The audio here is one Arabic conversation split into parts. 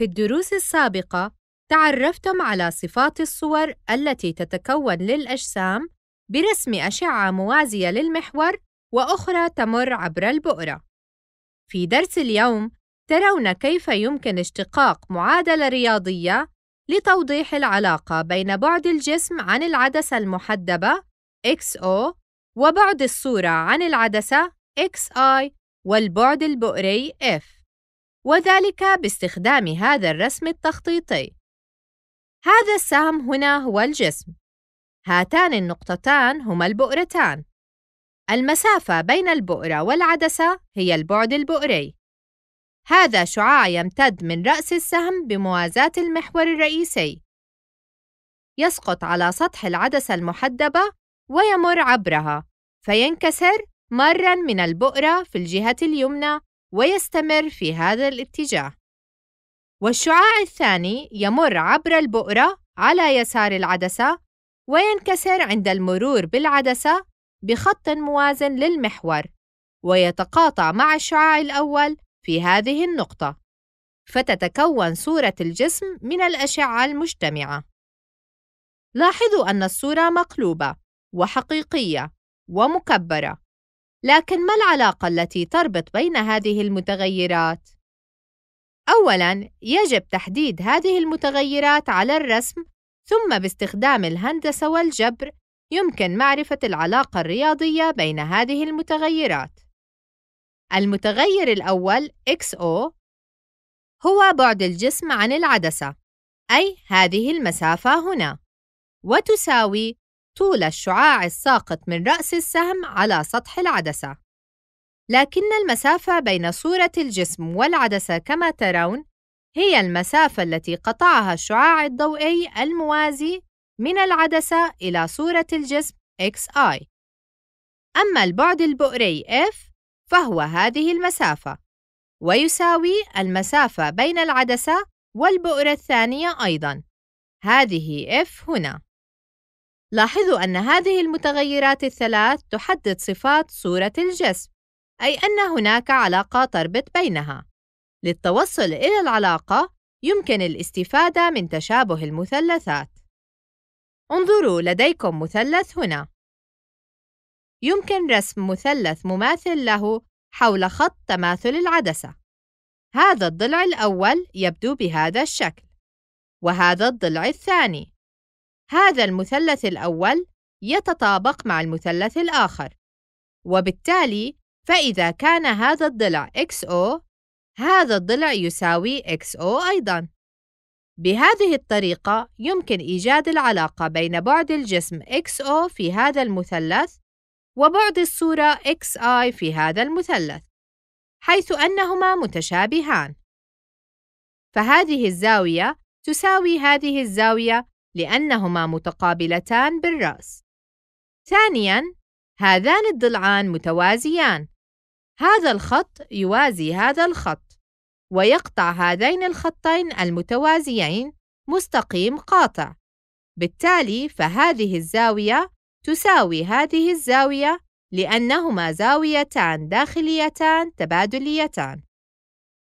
في الدروس السابقة تعرفتم على صفات الصور التي تتكون للأجسام برسم أشعة موازية للمحور وأخرى تمر عبر البؤرة. في درس اليوم ترون كيف يمكن اشتقاق معادلة رياضية لتوضيح العلاقة بين بعد الجسم عن العدسة المحدبة XO وبعد الصورة عن العدسة XI والبعد البؤري F. وذلك باستخدام هذا الرسم التخطيطي هذا السهم هنا هو الجسم هاتان النقطتان هما البؤرتان المسافة بين البؤرة والعدسة هي البعد البؤري هذا شعاع يمتد من رأس السهم بموازاة المحور الرئيسي يسقط على سطح العدسة المحدبة ويمر عبرها فينكسر مراً من البؤرة في الجهة اليمنى ويستمر في هذا الاتجاه والشعاع الثاني يمر عبر البؤرة على يسار العدسة وينكسر عند المرور بالعدسة بخط موازن للمحور ويتقاطع مع الشعاع الأول في هذه النقطة فتتكون صورة الجسم من الأشعة المجتمعة لاحظوا أن الصورة مقلوبة وحقيقية ومكبرة لكن ما العلاقة التي تربط بين هذه المتغيرات؟ أولاً يجب تحديد هذه المتغيرات على الرسم ثم باستخدام الهندسة والجبر يمكن معرفة العلاقة الرياضية بين هذه المتغيرات. المتغير الأول XO هو بعد الجسم عن العدسة، أي هذه المسافة هنا، وتساوي طول الشعاع الساقط من رأس السهم على سطح العدسة لكن المسافة بين صورة الجسم والعدسة كما ترون هي المسافة التي قطعها الشعاع الضوئي الموازي من العدسة إلى صورة الجسم XI أما البعد البؤري F فهو هذه المسافة ويساوي المسافة بين العدسة والبؤرة الثانية أيضاً هذه F هنا لاحظوا أن هذه المتغيرات الثلاث تحدد صفات صورة الجسم، أي أن هناك علاقة تربط بينها. للتوصل إلى العلاقة، يمكن الاستفادة من تشابه المثلثات. انظروا لديكم مثلث هنا. يمكن رسم مثلث مماثل له حول خط تماثل العدسة. هذا الضلع الأول يبدو بهذا الشكل، وهذا الضلع الثاني، هذا المثلث الأول يتطابق مع المثلث الآخر وبالتالي فإذا كان هذا الضلع XO هذا الضلع يساوي XO أيضاً بهذه الطريقة يمكن إيجاد العلاقة بين بعد الجسم XO في هذا المثلث وبعد الصورة XI في هذا المثلث حيث أنهما متشابهان فهذه الزاوية تساوي هذه الزاوية لأنهما متقابلتان بالرأس. ثانياً، هذان الضلعان متوازيان. هذا الخط يوازي هذا الخط، ويقطع هذين الخطين المتوازيين مستقيم قاطع. بالتالي فهذه الزاوية تساوي هذه الزاوية لأنهما زاويتان داخليتان تبادليتان.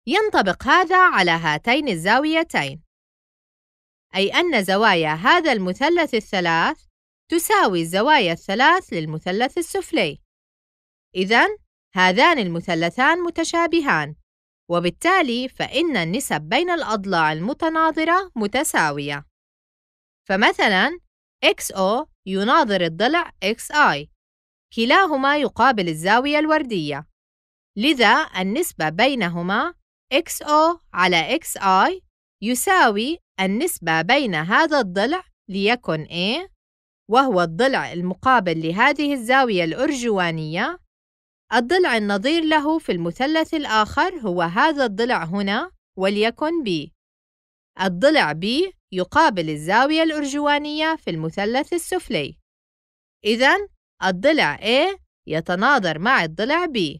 ينطبق هذا على هاتين الزاويتين. أي أن زوايا هذا المثلث الثلاث تساوي الزوايا الثلاث للمثلث السفلي إذا هذان المثلثان متشابهان وبالتالي فإن النسب بين الأضلاع المتناظرة متساوية فمثلاً XO يناظر الضلع XI كلاهما يقابل الزاوية الوردية لذا النسبة بينهما XO على XI يساوي النسبة بين هذا الضلع ليكن A وهو الضلع المقابل لهذه الزاوية الأرجوانية الضلع النظير له في المثلث الآخر هو هذا الضلع هنا وليكن B الضلع B يقابل الزاوية الأرجوانية في المثلث السفلي إذا الضلع A يتناظر مع الضلع B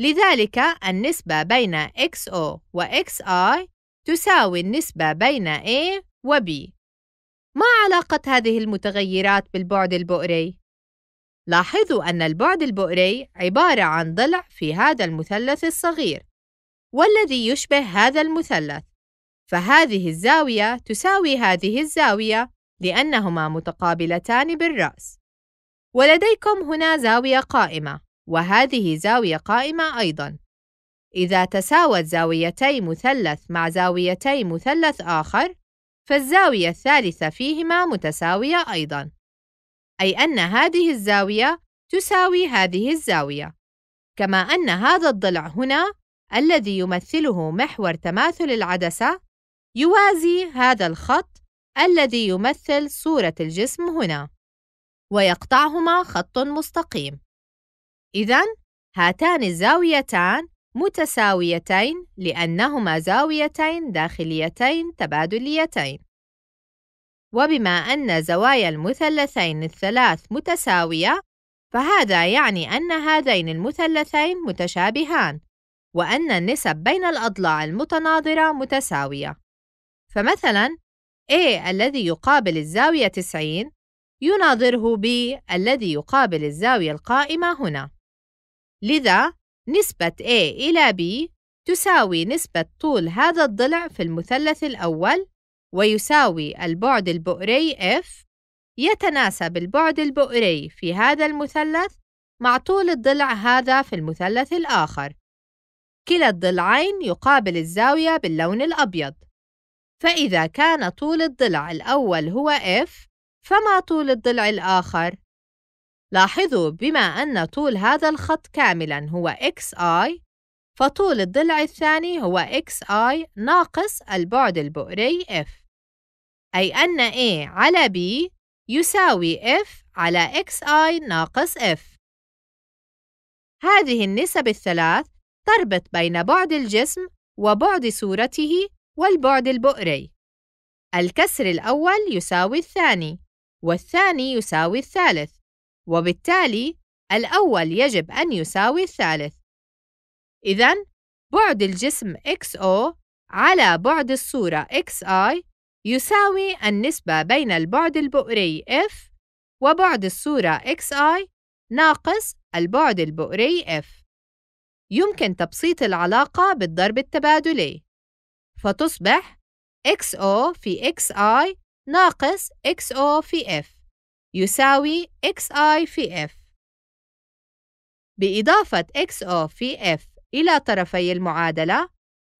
لذلك النسبة بين XO و XI تساوي النسبة بين A و B. ما علاقة هذه المتغيرات بالبعد البؤري؟ لاحظوا أن البعد البؤري عبارة عن ضلع في هذا المثلث الصغير والذي يشبه هذا المثلث فهذه الزاوية تساوي هذه الزاوية لأنهما متقابلتان بالرأس ولديكم هنا زاوية قائمة وهذه زاوية قائمة أيضاً إذا تساوت زاويتي مثلث مع زاويتي مثلث آخر، فالزاوية الثالثة فيهما متساوية أيضًا، أي أن هذه الزاوية تساوي هذه الزاوية، كما أن هذا الضلع هنا الذي يمثله محور تماثل العدسة يوازي هذا الخط الذي يمثل صورة الجسم هنا، ويقطعهما خط مستقيم. إذا هاتان الزاويتان متساويتين لأنهما زاويتين داخليتين تبادليتين وبما أن زوايا المثلثين الثلاث متساوية فهذا يعني أن هذين المثلثين متشابهان وأن النسب بين الأضلاع المتناظرة متساوية فمثلاً A الذي يقابل الزاوية 90 يناظره B الذي يقابل الزاوية القائمة هنا لذا نسبة A إلى B تساوي نسبة طول هذا الضلع في المثلث الأول ويساوي البعد البؤري F يتناسب البعد البؤري في هذا المثلث مع طول الضلع هذا في المثلث الآخر كلا الضلعين يقابل الزاوية باللون الأبيض فإذا كان طول الضلع الأول هو F فما طول الضلع الآخر؟ لاحظوا بما أن طول هذا الخط كاملا هو XI فطول الضلع الثاني هو XI ناقص البعد البؤري F أي أن A على B يساوي F على XI ناقص F هذه النسب الثلاث تربط بين بعد الجسم وبعد صورته والبعد البؤري الكسر الأول يساوي الثاني والثاني يساوي الثالث وبالتالي الأول يجب أن يساوي الثالث إذا بعد الجسم XO على بعد الصورة XI يساوي النسبة بين البعد البؤري F وبعد الصورة XI ناقص البعد البؤري F يمكن تبسيط العلاقة بالضرب التبادلي فتصبح XO في XI ناقص XO في F يساوي xi في f بإضافة xo في f إلى طرفي المعادلة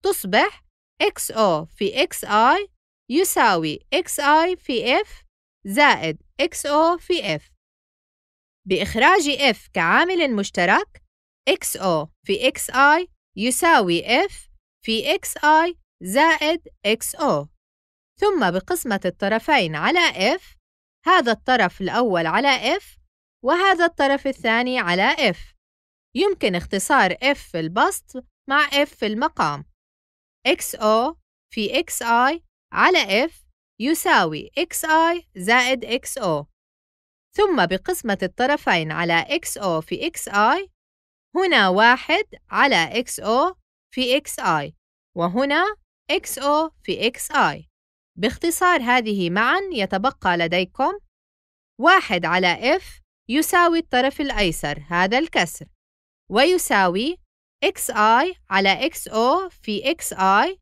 تصبح xo في xi يساوي xi في f زائد xo في f بإخراج f كعامل مشترك xo في xi يساوي f في xi زائد xo ثم بقسمة الطرفين على f هذا الطرف الأول على F وهذا الطرف الثاني على F يمكن اختصار F في البسط مع F في المقام XO في XI على F يساوي XI زائد XO ثم بقسمة الطرفين على XO في XI هنا واحد على XO في XI وهنا XO في XI باختصار هذه معا يتبقى لديكم واحد على F يساوي الطرف الأيسر هذا الكسر ويساوي xi على xo في xi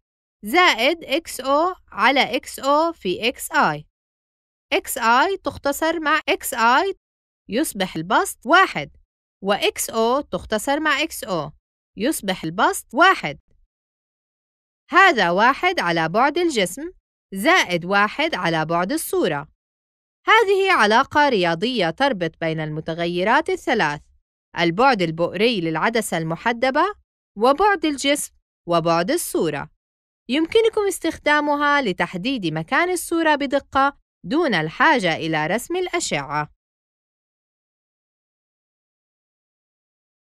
زائد xo على xo في xi xi تختصر مع xi يصبح البسط واحد وxo تختصر مع xo يصبح البسط واحد هذا واحد على بعد الجسم زائد واحد على بعد الصورة هذه علاقة رياضية تربط بين المتغيرات الثلاث البعد البؤري للعدسة المحدبة وبعد الجسم وبعد الصورة يمكنكم استخدامها لتحديد مكان الصورة بدقة دون الحاجة إلى رسم الأشعة